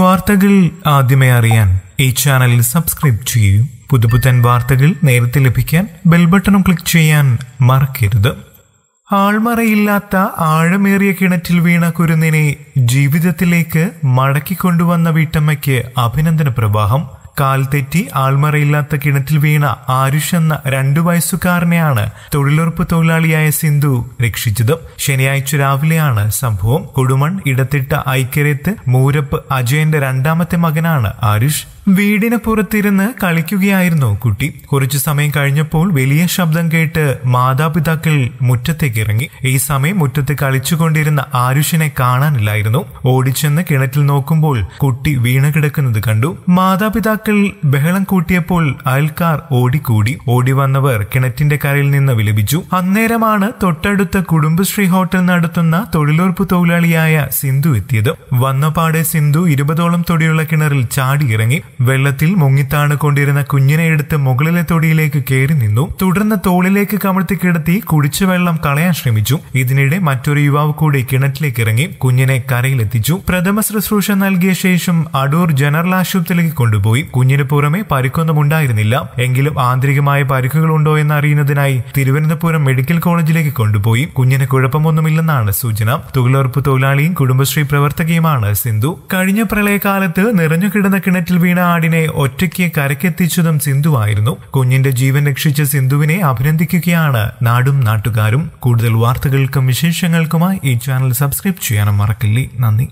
വാർത്തകൾ ആദ്യമേ അറിയാൻ ഈ ചാനൽ സബ്സ്ക്രൈബ് ചെയ്യൂ പുതുപുത്തൻ വാർത്തകൾ നേരത്തെ ലഭിക്കാൻ ബെൽബട്ടണും ക്ലിക്ക് ചെയ്യാൻ മറക്കരുത് ആൾമറയില്ലാത്ത ആഴമേറിയ കിണറ്റിൽ വീണ കുരുന്നിനെ ജീവിതത്തിലേക്ക് മടക്കിക്കൊണ്ടുവന്ന വീട്ടമ്മയ്ക്ക് അഭിനന്ദന പ്രവാഹം കാൽ തെറ്റി ആൾമറയില്ലാത്ത കിണറ്റിൽ വീണ ആരുഷ് എന്ന രണ്ടു വയസ്സുകാരനെയാണ് തൊഴിലുറപ്പ് തൊഴിലാളിയായ സിന്ധു രക്ഷിച്ചത് ശനിയാഴ്ച രാവിലെയാണ് സംഭവം കൊടുമൺ ഇടത്തിട്ട ഐക്കരയത്ത് മൂരപ്പ് അജയന്റെ രണ്ടാമത്തെ മകനാണ് ആരുഷ് വീടിന് പുറത്തിരുന്ന് കളിക്കുകയായിരുന്നു കുട്ടി കുറച്ചു സമയം കഴിഞ്ഞപ്പോൾ വലിയ ശബ്ദം കേട്ട് മാതാപിതാക്കൾ മുറ്റത്തേക്ക് ഇറങ്ങി ഈ സമയം മുറ്റത്ത് കളിച്ചുകൊണ്ടിരുന്ന ആരുഷിനെ കാണാനില്ലായിരുന്നു ഓടിച്ചെന്ന് കിണറ്റിൽ നോക്കുമ്പോൾ കുട്ടി വീണ് കിടക്കുന്നത് കണ്ടു മാതാപിതാക്കൾ ബഹളം കൂട്ടിയപ്പോൾ അയൽക്കാർ ഓടിക്കൂടി ഓടി വന്നവർ കിണറ്റിന്റെ കരയിൽ നിന്ന് വിലപിച്ചു അന്നേരമാണ് തൊട്ടടുത്ത കുടുംബശ്രീ ഹോട്ടൽ നടത്തുന്ന തൊഴിലുറപ്പ് തൊഴിലാളിയായ സിന്ധു എത്തിയത് വന്നപാടെ സിന്ധു ഇരുപതോളം തൊടിയുള്ള കിണറിൽ ചാടിയിറങ്ങി വെള്ളത്തിൽ മുങ്ങിത്താണുകൊണ്ടിരുന്ന കുഞ്ഞിനെ എടുത്ത് മുകളിലെ തൊടിയിലേക്ക് കയറി നിന്നു തുടർന്ന് തോളിലേക്ക് കമഴ്ത്തി കിടത്തി കുടിച്ചു വെള്ളം കളയാൻ ശ്രമിച്ചു ഇതിനിടെ മറ്റൊരു യുവാവ് കൂടി കിണറ്റിലേക്ക് ഇറങ്ങി കുഞ്ഞിനെ കരയിലെത്തിച്ചു പ്രഥമ ശുശ്രൂഷ നൽകിയ ശേഷം അടൂർ ജനറൽ ആശുപത്രിയിലേക്ക് കൊണ്ടുപോയി കുഞ്ഞിന് പുറമെ ഉണ്ടായിരുന്നില്ല എങ്കിലും ആന്തരികമായ ഉണ്ടോ എന്ന് അറിയുന്നതിനായി തിരുവനന്തപുരം മെഡിക്കൽ കോളേജിലേക്ക് കൊണ്ടുപോയി കുഞ്ഞിന് കുഴപ്പമൊന്നുമില്ലെന്നാണ് സൂചന തൊഴിലുറപ്പ് തൊഴിലാളിയും കുടുംബശ്രീ പ്രവർത്തകയുമാണ് സിന്ധു കഴിഞ്ഞ പ്രളയകാലത്ത് നിറഞ്ഞു കിടന്ന കിണറ്റിൽ വീണ ആടിനെ ഒറ്റയ്ക്ക് കരക്കെത്തിച്ചതും സിന്ധുവായിരുന്നു കുഞ്ഞിന്റെ ജീവൻ രക്ഷിച്ച സിന്ധുവിനെ അഭിനന്ദിക്കുകയാണ് നാടും നാട്ടുകാരും കൂടുതൽ വാർത്തകൾക്കും വിശേഷങ്ങൾക്കുമായി ഈ ചാനൽ സബ്സ്ക്രൈബ് ചെയ്യാനും മറക്കില്ലേ നന്ദി